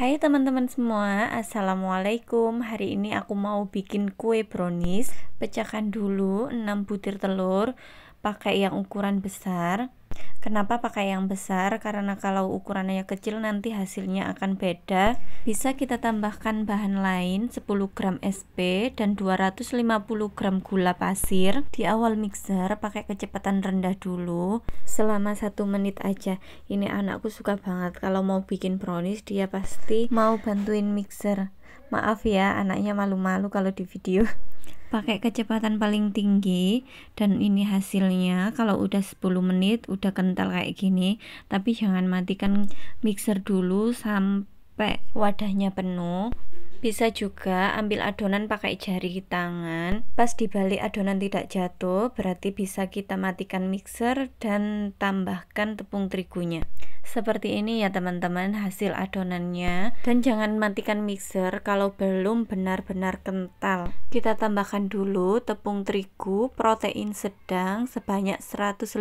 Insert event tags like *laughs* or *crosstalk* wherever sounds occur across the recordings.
Hai teman-teman semua, Assalamualaikum Hari ini aku mau bikin kue brownies Pecahkan dulu 6 butir telur Pakai yang ukuran besar Kenapa pakai yang besar? Karena kalau ukurannya kecil nanti hasilnya akan beda. Bisa kita tambahkan bahan lain 10 gram SP dan 250 gram gula pasir. Di awal mixer pakai kecepatan rendah dulu selama 1 menit aja. Ini anakku suka banget kalau mau bikin brownies dia pasti mau bantuin mixer. Maaf ya, anaknya malu-malu kalau di video. *laughs* Pakai kecepatan paling tinggi dan ini hasilnya kalau udah 10 menit udah kental kayak gini, tapi jangan matikan mixer dulu sampai wadahnya penuh. Bisa juga ambil adonan pakai jari tangan. Pas dibalik adonan tidak jatuh, berarti bisa kita matikan mixer dan tambahkan tepung terigunya. Seperti ini ya teman-teman hasil adonannya Dan jangan matikan mixer kalau belum benar-benar kental Kita tambahkan dulu tepung terigu protein sedang sebanyak 150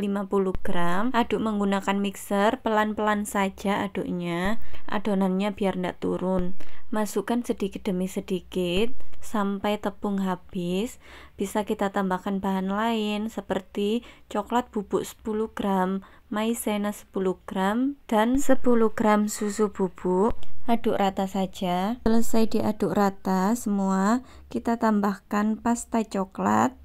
gram Aduk menggunakan mixer pelan-pelan saja aduknya Adonannya biar tidak turun Masukkan sedikit demi sedikit sampai tepung habis, bisa kita tambahkan bahan lain seperti coklat bubuk 10 gram, maizena 10 gram, dan 10 gram susu bubuk. Aduk rata saja. Selesai diaduk rata semua, kita tambahkan pasta coklat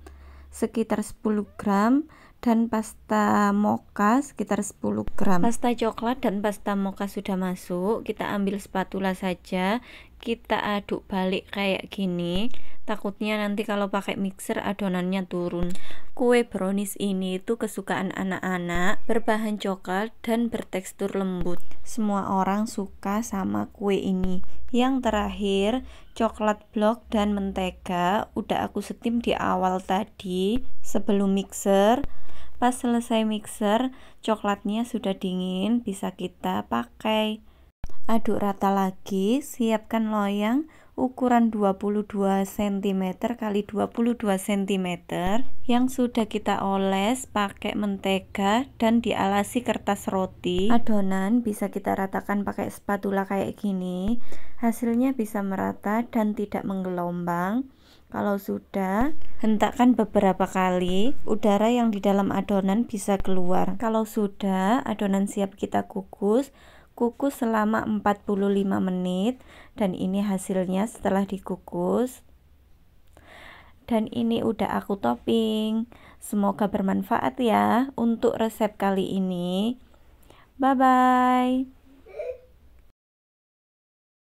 sekitar 10 gram dan pasta moka sekitar 10 gram pasta coklat dan pasta moka sudah masuk kita ambil spatula saja kita aduk balik kayak gini takutnya nanti kalau pakai mixer adonannya turun kue brownies ini itu kesukaan anak-anak berbahan coklat dan bertekstur lembut semua orang suka sama kue ini yang terakhir coklat blok dan mentega udah aku setim di awal tadi sebelum mixer pas selesai mixer, coklatnya sudah dingin, bisa kita pakai. Aduk rata lagi, siapkan loyang ukuran 22 cm kali 22 cm yang sudah kita oles pakai mentega dan dialasi kertas roti adonan bisa kita ratakan pakai spatula kayak gini hasilnya bisa merata dan tidak menggelombang kalau sudah, hentakkan beberapa kali. Udara yang di dalam adonan bisa keluar. Kalau sudah, adonan siap kita kukus kukus selama 45 menit dan ini hasilnya setelah dikukus dan ini udah aku topping semoga bermanfaat ya untuk resep kali ini bye bye